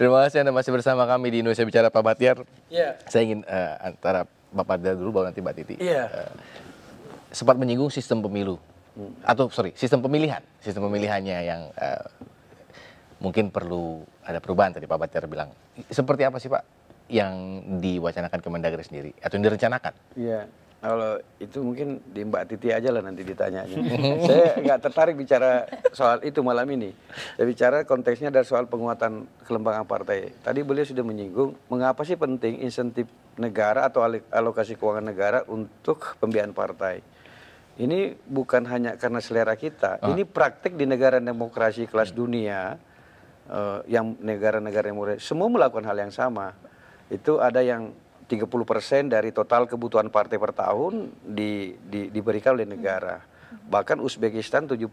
Terima kasih Anda masih bersama kami di Indonesia Bicara Pak Batiar. Yeah. Saya ingin uh, antara Bapak Batiar dulu, baru nanti Mbak Titi. Yeah. Iya. Uh, sempat menyinggung sistem pemilu. Hmm. Atau sorry, sistem pemilihan. Sistem pemilihannya yang uh, mungkin perlu ada perubahan tadi Pak Batiar bilang. Seperti apa sih Pak yang diwacanakan Kemendagri sendiri? Atau yang direncanakan? Iya. Yeah kalau itu mungkin di Mbak Titi aja lah nanti ditanyanya. saya nggak tertarik bicara soal itu malam ini. Saya bicara konteksnya dari soal penguatan kelembagaan partai. Tadi beliau sudah menyinggung mengapa sih penting insentif negara atau alokasi keuangan negara untuk pembiayaan partai. Ini bukan hanya karena selera kita. Ah. Ini praktik di negara demokrasi kelas dunia uh, yang negara-negara yang murah, semua melakukan hal yang sama. Itu ada yang 30% dari total kebutuhan partai per tahun di, di, diberikan oleh negara. Bahkan Uzbekistan 70,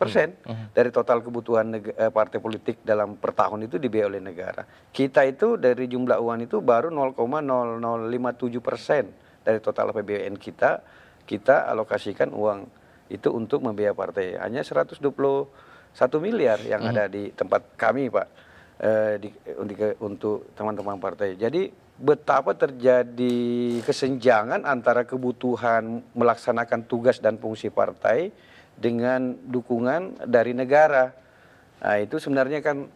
persen hmm, hmm. dari total kebutuhan eh, partai politik dalam per tahun itu dibiayai oleh negara. Kita itu dari jumlah uang itu baru 0,0057% dari total APBN kita kita alokasikan uang itu untuk membiayai partai. Hanya 121 miliar yang hmm. ada di tempat kami, Pak. Eh, di, untuk teman-teman partai. Jadi betapa terjadi kesenjangan antara kebutuhan melaksanakan tugas dan fungsi partai dengan dukungan dari negara. Nah, itu sebenarnya kan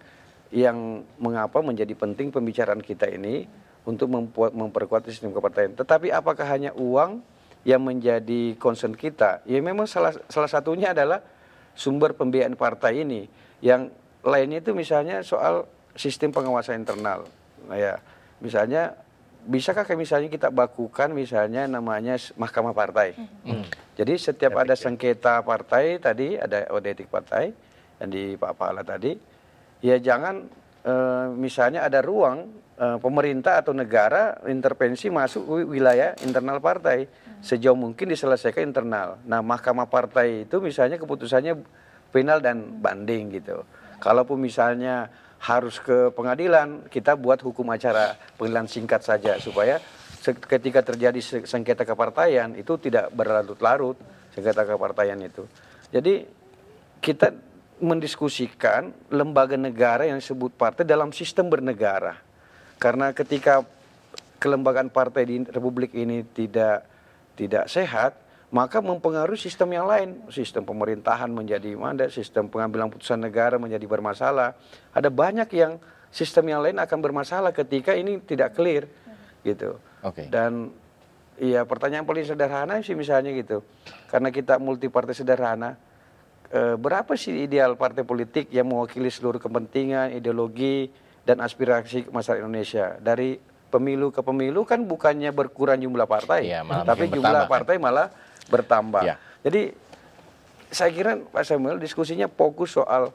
yang mengapa menjadi penting pembicaraan kita ini untuk memperkuat sistem kepartaian. Tetapi apakah hanya uang yang menjadi concern kita? Ya memang salah salah satunya adalah sumber pembiayaan partai ini. Yang lainnya itu misalnya soal sistem pengawasan internal. Nah, ya misalnya bisakah kayak misalnya kita bakukan misalnya namanya mahkamah partai. Hmm. hmm. Jadi setiap ada sengketa partai tadi ada odetik partai yang di Pak Pala tadi, ya jangan e, misalnya ada ruang e, pemerintah atau negara intervensi masuk wilayah internal partai hmm. sejauh mungkin diselesaikan internal. Nah mahkamah partai itu misalnya keputusannya final dan hmm. banding gitu. Kalaupun misalnya harus ke pengadilan, kita buat hukum acara pengadilan singkat saja supaya ketika terjadi sengketa kepartaian itu tidak berlarut-larut sengketa kepartaian itu. Jadi kita mendiskusikan lembaga negara yang disebut partai dalam sistem bernegara. Karena ketika kelembagaan partai di republik ini tidak tidak sehat, maka mempengaruhi sistem yang lain. Sistem pemerintahan menjadi mandat, sistem pengambilan putusan negara menjadi bermasalah. Ada banyak yang sistem yang lain akan bermasalah ketika ini tidak clear gitu. Okay. Dan iya pertanyaan paling sederhana sih misalnya gitu. Karena kita multi partai sederhana, e, berapa sih ideal partai politik yang mewakili seluruh kepentingan, ideologi dan aspirasi masyarakat Indonesia dari pemilu ke pemilu kan bukannya berkurang jumlah partai, ya, tapi jumlah bertambah, kan. partai malah bertambah. Ya. Jadi saya kira Pak Samuel diskusinya fokus soal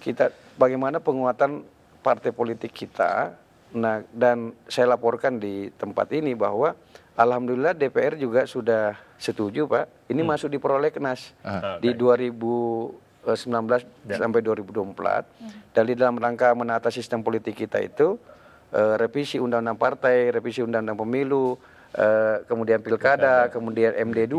kita bagaimana penguatan partai politik kita. Nah, dan saya laporkan di tempat ini bahwa alhamdulillah DPR juga sudah setuju, Pak. Ini hmm. masuk ah. Ah, di prolegnas uh, okay. di 2019 yeah. sampai 2024. Hmm. Dan di dalam rangka menata sistem politik kita itu eh, revisi undang-undang partai, revisi undang-undang pemilu, Eh, kemudian pilkada, kemudian MD2,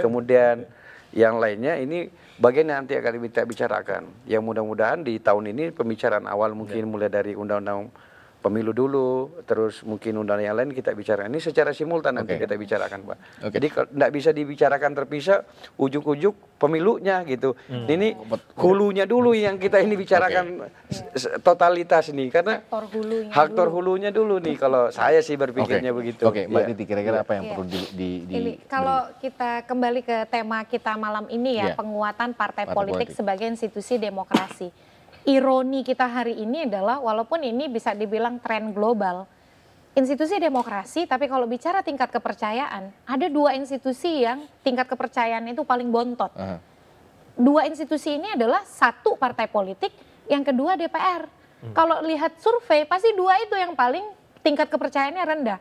kemudian yang lainnya ini bagian yang nanti akan kita bicarakan. Yang mudah-mudahan di tahun ini pembicaraan awal mungkin ya. mulai dari undang-undang pemilu dulu, terus mungkin undang undang yang lain kita bicara. Ini secara simultan nanti kita bicarakan, Pak. Okay. Jadi tidak bisa dibicarakan terpisah, ujuk-ujuk pemilunya gitu. Hmm. Ini oh, hulunya dulu yang kita ini bicarakan okay. totalitas nih, karena faktor hulunya, dulu. hulunya dulu nih. Kalau saya sih berpikirnya okay. begitu. Oke, okay. Mbak ya. kira-kira iya. apa yang ya. perlu di, di, di ini, Kalau di... Hmm. kita kembali ke tema kita malam ini ya, ya. penguatan partai, partai politik, politik sebagai institusi demokrasi ironi kita hari ini adalah walaupun ini bisa dibilang tren global, institusi demokrasi tapi kalau bicara tingkat kepercayaan, ada dua institusi yang tingkat kepercayaan itu paling bontot. Uh -huh. Dua institusi ini adalah satu partai politik, yang kedua DPR. Hmm. Kalau lihat survei pasti dua itu yang paling tingkat kepercayaannya rendah.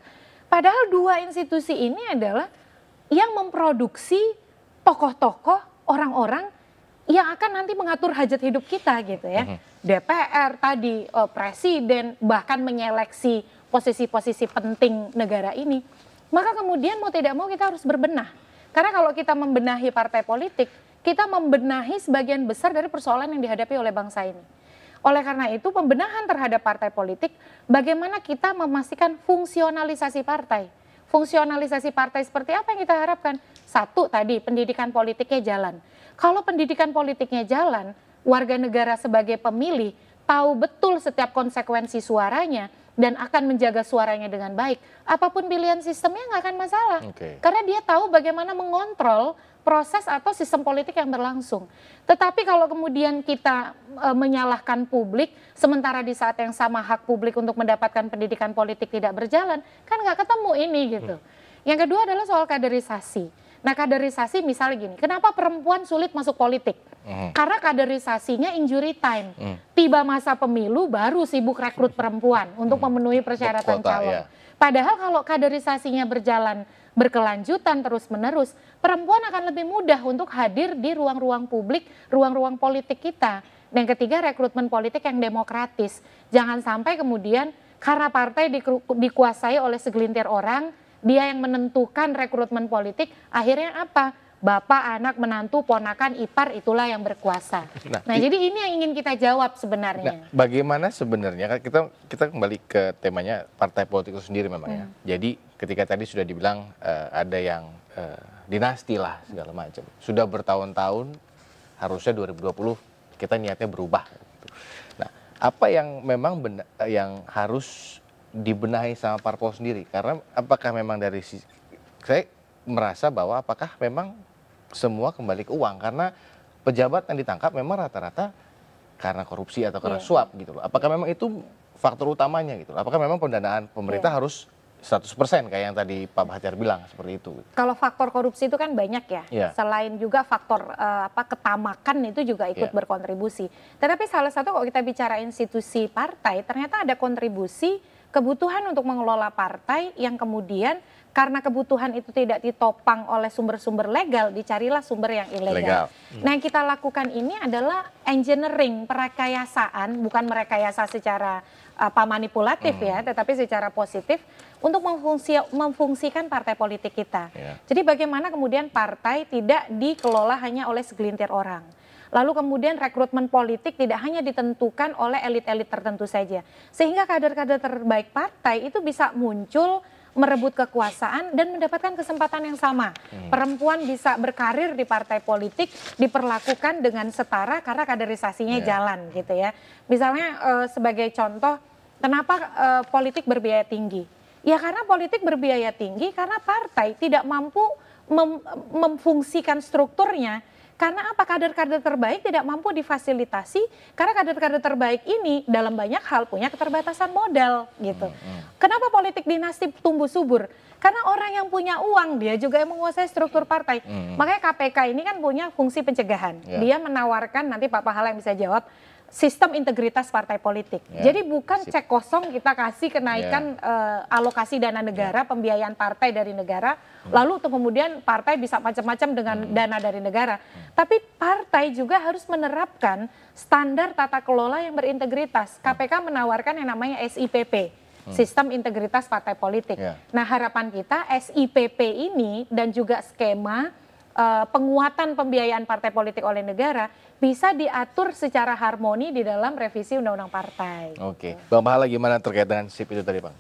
Padahal dua institusi ini adalah yang memproduksi tokoh-tokoh orang-orang yang akan nanti mengatur hajat hidup kita gitu ya. Mm-hmm. DPR tadi, oh, presiden bahkan menyeleksi posisi-posisi penting negara ini. Maka kemudian mau tidak mau kita harus berbenah. Karena kalau kita membenahi partai politik, kita membenahi sebagian besar dari persoalan yang dihadapi oleh bangsa ini. Oleh karena itu, pembenahan terhadap partai politik, bagaimana kita memastikan fungsionalisasi partai fungsionalisasi partai seperti apa yang kita harapkan? Satu tadi pendidikan politiknya jalan. Kalau pendidikan politiknya jalan, warga negara sebagai pemilih tahu betul setiap konsekuensi suaranya dan akan menjaga suaranya dengan baik. Apapun pilihan sistemnya nggak akan masalah. Okay. Karena dia tahu bagaimana mengontrol proses atau sistem politik yang berlangsung. Tetapi kalau kemudian kita e, menyalahkan publik, sementara di saat yang sama hak publik untuk mendapatkan pendidikan politik tidak berjalan, kan nggak ketemu ini gitu. Hmm. Yang kedua adalah soal kaderisasi Nah kaderisasi misalnya gini, kenapa perempuan sulit masuk politik? Mm. Karena kaderisasinya injury time. Mm. Tiba masa pemilu baru sibuk rekrut perempuan untuk hmm. memenuhi persyaratan Kota, calon. Ya. Padahal kalau kaderisasinya berjalan berkelanjutan terus-menerus, perempuan akan lebih mudah untuk hadir di ruang-ruang publik, ruang-ruang politik kita. Dan ketiga, rekrutmen politik yang demokratis. Jangan sampai kemudian karena partai diku dikuasai oleh segelintir orang, dia yang menentukan rekrutmen politik, akhirnya apa? Bapak, anak, menantu, ponakan, ipar itulah yang berkuasa. Nah, nah jadi ini yang ingin kita jawab sebenarnya. Nah, bagaimana sebenarnya kan kita kita kembali ke temanya partai politik itu sendiri memang ya. hmm. ya. Jadi ketika tadi sudah dibilang uh, ada yang uh, dinasti lah segala macam. Sudah bertahun-tahun harusnya 2020 kita niatnya berubah. Nah, apa yang memang benar, yang harus dibenahi sama parpol sendiri karena apakah memang dari saya merasa bahwa apakah memang semua kembali ke uang karena pejabat yang ditangkap memang rata-rata karena korupsi atau karena yeah. suap gitu loh. Apakah memang itu faktor utamanya gitu loh? Apakah memang pendanaan pemerintah yeah. harus 100% kayak yang tadi Pak Bahtiar bilang seperti itu. Kalau faktor korupsi itu kan banyak ya. Yeah. Selain juga faktor uh, apa ketamakan itu juga ikut yeah. berkontribusi. Tetapi salah satu kalau kita bicara institusi partai ternyata ada kontribusi kebutuhan untuk mengelola partai yang kemudian karena kebutuhan itu tidak ditopang oleh sumber-sumber legal, dicarilah sumber yang ilegal. Hmm. Nah, yang kita lakukan ini adalah engineering, perekayasaan, bukan merekayasa secara eh, apa manipulatif hmm. ya, tetapi secara positif untuk memfungsi, memfungsikan partai politik kita. Yeah. Jadi bagaimana kemudian partai tidak dikelola hanya oleh segelintir orang Lalu kemudian rekrutmen politik tidak hanya ditentukan oleh elit-elit tertentu saja. Sehingga kader-kader terbaik partai itu bisa muncul merebut kekuasaan dan mendapatkan kesempatan yang sama. Hmm. Perempuan bisa berkarir di partai politik diperlakukan dengan setara karena kaderisasinya yeah. jalan gitu ya. Misalnya e, sebagai contoh kenapa e, politik berbiaya tinggi? Ya karena politik berbiaya tinggi karena partai tidak mampu mem memfungsikan strukturnya karena apa kader-kader terbaik tidak mampu difasilitasi karena kader-kader terbaik ini dalam banyak hal punya keterbatasan modal gitu. Hmm. hmm. Kenapa politik dinasti tumbuh subur? Karena orang yang punya uang dia juga yang menguasai struktur partai. Hmm. Makanya KPK ini kan punya fungsi pencegahan. Yeah. Dia menawarkan nanti Pak Pahala yang bisa jawab sistem integritas partai politik. Ya. Jadi bukan cek kosong kita kasih kenaikan ya. uh, alokasi dana negara, ya. pembiayaan partai dari negara, hmm. lalu untuk kemudian partai bisa macam-macam dengan hmm. dana dari negara. Hmm. Tapi partai juga harus menerapkan standar tata kelola yang berintegritas. KPK hmm. menawarkan yang namanya SIPP hmm. sistem integritas partai politik. Yeah. Nah harapan kita SIPP ini dan juga skema uh, penguatan pembiayaan partai politik oleh negara bisa diatur secara harmoni di dalam revisi undang-undang partai. Oke, gitu. Bang Pahala gimana terkait dengan SIP itu tadi Bang?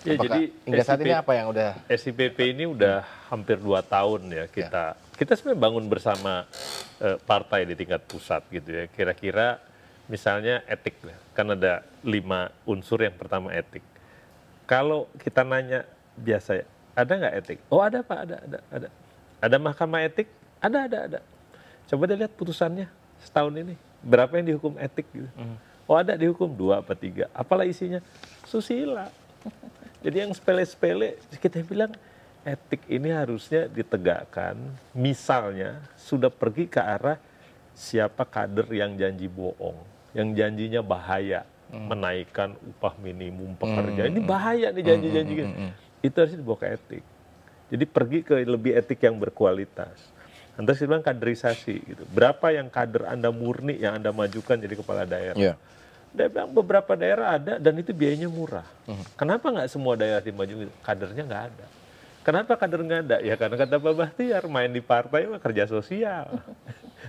Ya, jadi hingga saat ini apa yang udah SIPP ini udah hampir dua tahun ya kita ya. kita sebenarnya bangun bersama uh, partai di tingkat pusat gitu ya. Kira-kira misalnya etik kan ada lima unsur yang pertama etik. Kalau kita nanya biasa ya, ada nggak etik? Oh ada pak, ada ada ada ada mahkamah etik? Ada, ada, ada. Coba deh lihat putusannya setahun ini. Berapa yang dihukum etik gitu. Hmm. Oh ada dihukum dua apa tiga. Apalah isinya? Susila. Jadi yang sepele-sepele kita bilang etik ini harusnya ditegakkan. Misalnya sudah pergi ke arah siapa kader yang janji bohong, yang janjinya bahaya, hmm. menaikkan upah minimum pekerja. Hmm. Ini bahaya nih janji-janji. Hmm. Gitu. Itu harus dibawa ke etik. Jadi pergi ke lebih etik yang berkualitas. Anda sih bilang kaderisasi gitu. Berapa yang kader Anda murni yang Anda majukan jadi kepala daerah? Yeah. Dia bilang beberapa daerah ada dan itu biayanya murah. Mm-hmm. Kenapa nggak semua daerah dimajukan? Kadernya nggak ada. Kenapa kader nggak ada? Ya karena kata Pak Bahtiar main di partai mah kerja sosial.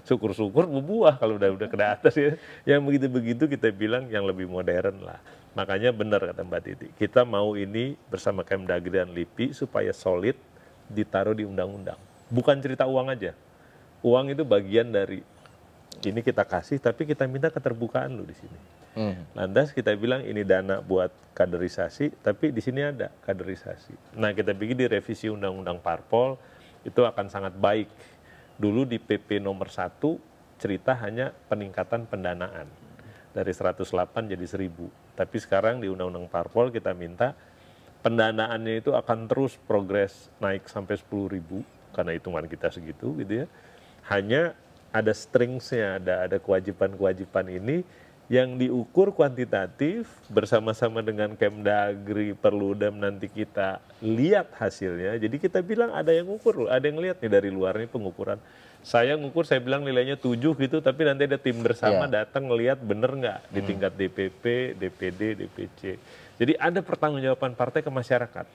Syukur-syukur berbuah kalau udah udah ke atas ya. Yang begitu-begitu kita bilang yang lebih modern lah. Makanya benar kata Mbak Titi, kita mau ini bersama Kemdagri dan LIPI supaya solid, ditaruh di undang-undang. Bukan cerita uang aja. Uang itu bagian dari ini kita kasih, tapi kita minta keterbukaan lu di sini. Hmm. Lantas kita bilang ini dana buat kaderisasi, tapi di sini ada kaderisasi. Nah kita bikin di revisi undang-undang parpol itu akan sangat baik. Dulu di PP nomor satu cerita hanya peningkatan pendanaan dari 108 jadi 1000. Tapi sekarang di undang-undang parpol kita minta pendanaannya itu akan terus progres naik sampai sepuluh ribu karena hitungan kita segitu gitu ya. Hanya ada stringsnya, ada ada kewajiban-kewajiban ini yang diukur kuantitatif bersama-sama dengan Kemdagri, Perludem nanti kita lihat hasilnya. Jadi kita bilang ada yang ukur, ada yang lihat nih dari luar nih pengukuran saya ngukur saya bilang nilainya 7 gitu tapi nanti ada tim bersama yeah. datang ngelihat bener nggak hmm. di tingkat DPP, DPD, DPC. Jadi ada pertanggungjawaban partai ke masyarakat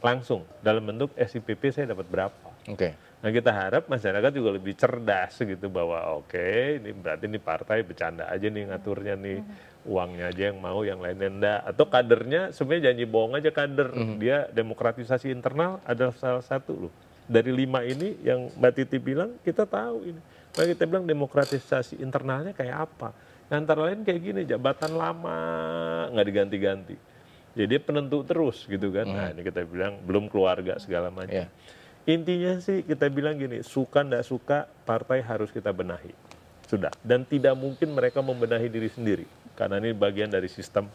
langsung dalam bentuk SIPP saya dapat berapa. Oke. Okay. Nah kita harap masyarakat juga lebih cerdas gitu bahwa oke okay, ini berarti ini partai bercanda aja nih ngaturnya nih hmm. uangnya aja yang mau yang lainnya enggak atau kadernya sebenarnya janji bohong aja kader mm -hmm. dia demokratisasi internal adalah salah satu loh dari lima ini yang Mbak Titi bilang kita tahu ini. Makanya kita bilang demokratisasi internalnya kayak apa. Antara lain kayak gini, jabatan lama nggak diganti-ganti. Jadi penentu terus gitu kan. Nah hmm. ini kita bilang belum keluarga segala macam. Yeah. Intinya sih kita bilang gini, suka ndak suka partai harus kita benahi. Sudah. Dan tidak mungkin mereka membenahi diri sendiri. Karena ini bagian dari sistem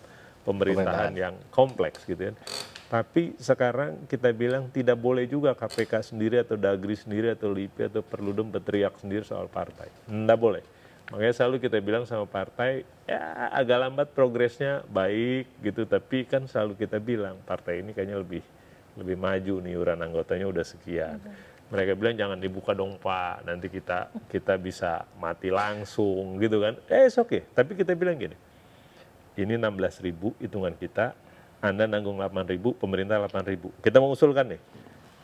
pemerintahan, pemerintahan. yang kompleks gitu ya. Tapi sekarang kita bilang tidak boleh juga KPK sendiri atau Dagri sendiri atau LIPI atau Perludem berteriak sendiri soal partai. Tidak boleh. Makanya selalu kita bilang sama partai, ya agak lambat progresnya baik gitu, tapi kan selalu kita bilang partai ini kayaknya lebih lebih maju nih uran anggotanya udah sekian. Iya. Mereka bilang jangan dibuka dong Pak, nanti kita kita bisa mati langsung gitu kan. Eh oke, okay. tapi kita bilang gini, ini 16 ribu hitungan kita, anda nanggung ribu, pemerintah ribu. Kita mengusulkan nih,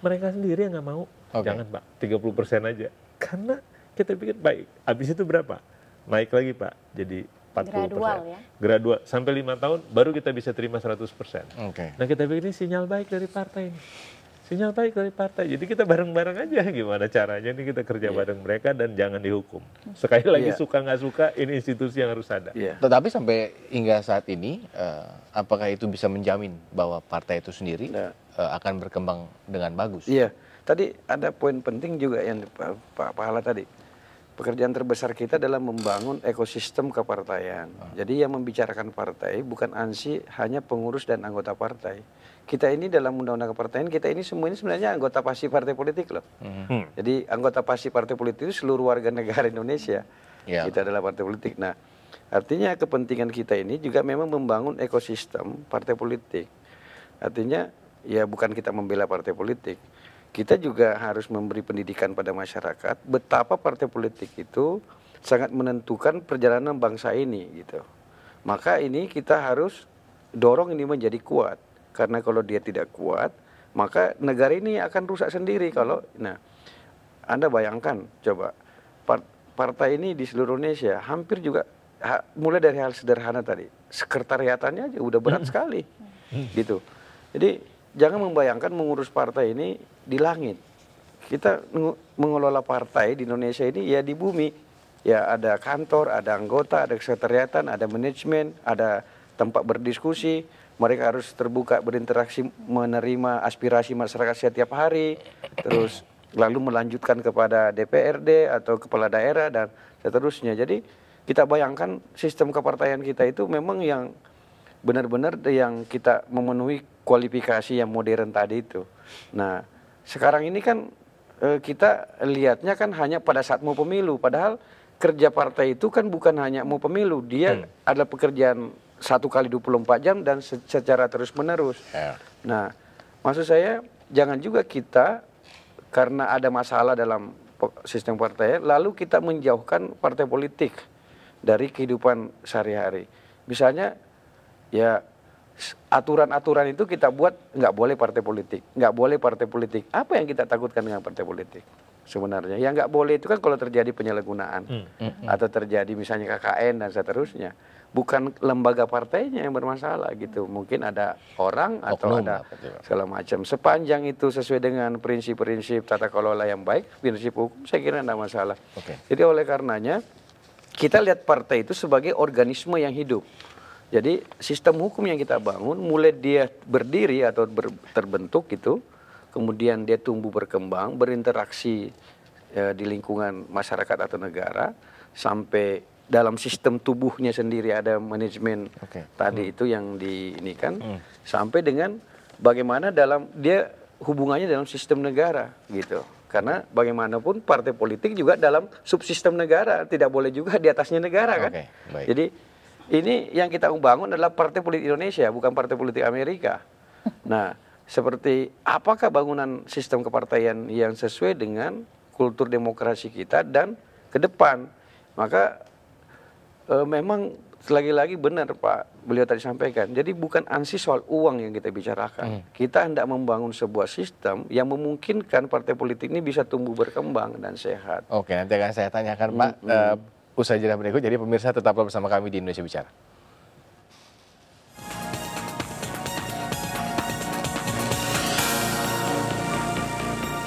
mereka sendiri yang nggak mau, okay. jangan Pak, 30 persen aja. Karena kita pikir baik, habis itu berapa? Naik lagi Pak, jadi 40 Gradual ya? Gradual, sampai lima tahun baru kita bisa terima 100 persen. Okay. Nah kita pikir ini sinyal baik dari partai ini sinyal baik dari partai. Jadi kita bareng-bareng aja gimana caranya ini kita kerja yeah. bareng mereka dan jangan dihukum. Sekali lagi yeah. suka nggak suka ini institusi yang harus ada. Yeah. Tetapi sampai hingga saat ini uh, apakah itu bisa menjamin bahwa partai itu sendiri nah. uh, akan berkembang dengan bagus? Iya. Yeah. Tadi ada poin penting juga yang Pak Pahala tadi Pekerjaan terbesar kita adalah membangun ekosistem kepartaian. Ah. Jadi yang membicarakan partai bukan ANSI hanya pengurus dan anggota partai. Kita ini dalam undang-undang kepartaian kita ini semua ini sebenarnya anggota pasti partai politik loh. Hmm. hmm. Jadi anggota pasti partai politik itu seluruh warga negara Indonesia. Yeah. Kita adalah partai politik. Nah, artinya kepentingan kita ini juga memang membangun ekosistem partai politik. Artinya ya bukan kita membela partai politik kita juga harus memberi pendidikan pada masyarakat betapa partai politik itu sangat menentukan perjalanan bangsa ini gitu. Maka ini kita harus dorong ini menjadi kuat karena kalau dia tidak kuat maka negara ini akan rusak sendiri kalau nah Anda bayangkan coba partai ini di seluruh Indonesia hampir juga ha, mulai dari hal sederhana tadi sekretariatannya aja udah berat sekali hmm. gitu. Jadi jangan membayangkan mengurus partai ini di langit. Kita mengelola partai di Indonesia ini ya di bumi. Ya ada kantor, ada anggota, ada sekretariatan, ada manajemen, ada tempat berdiskusi. Mereka harus terbuka berinteraksi menerima aspirasi masyarakat setiap hari. Terus lalu melanjutkan kepada DPRD atau kepala daerah dan seterusnya. Jadi kita bayangkan sistem kepartaian kita itu memang yang benar-benar yang kita memenuhi kualifikasi yang modern tadi itu. Nah, sekarang ini kan e, kita lihatnya kan hanya pada saat mau pemilu, padahal kerja partai itu kan bukan hanya mau pemilu, dia hmm. adalah pekerjaan satu kali 24 jam dan secara terus menerus. Yeah. Nah, maksud saya jangan juga kita karena ada masalah dalam sistem partai, lalu kita menjauhkan partai politik dari kehidupan sehari-hari. Misalnya, ya aturan-aturan itu kita buat nggak boleh partai politik, nggak boleh partai politik. Apa yang kita takutkan dengan partai politik? Sebenarnya yang nggak boleh itu kan kalau terjadi penyalahgunaan hmm, hmm, atau terjadi misalnya KKN dan seterusnya, bukan lembaga partainya yang bermasalah gitu. Mungkin ada orang atau Oknum, ada segala macam. Sepanjang itu sesuai dengan prinsip-prinsip tata kelola yang baik, prinsip hukum, saya kira tidak masalah. Okay. Jadi oleh karenanya kita lihat partai itu sebagai organisme yang hidup jadi sistem hukum yang kita bangun mulai dia berdiri atau ber, terbentuk gitu, kemudian dia tumbuh berkembang, berinteraksi e, di lingkungan masyarakat atau negara sampai dalam sistem tubuhnya sendiri ada manajemen okay. tadi hmm. itu yang di ini kan hmm. sampai dengan bagaimana dalam dia hubungannya dalam sistem negara gitu karena bagaimanapun partai politik juga dalam subsistem negara tidak boleh juga di atasnya negara kan okay, baik. jadi ini yang kita bangun adalah partai politik Indonesia, bukan partai politik Amerika. Nah, seperti apakah bangunan sistem kepartaian yang sesuai dengan kultur demokrasi kita dan ke depan. Maka e, memang lagi-lagi benar Pak beliau tadi sampaikan. Jadi bukan ansi soal uang yang kita bicarakan. Hmm. Kita hendak membangun sebuah sistem yang memungkinkan partai politik ini bisa tumbuh berkembang dan sehat. Oke, nanti akan saya tanyakan Pak hmm usai jeda berikut jadi pemirsa tetaplah bersama kami di Indonesia Bicara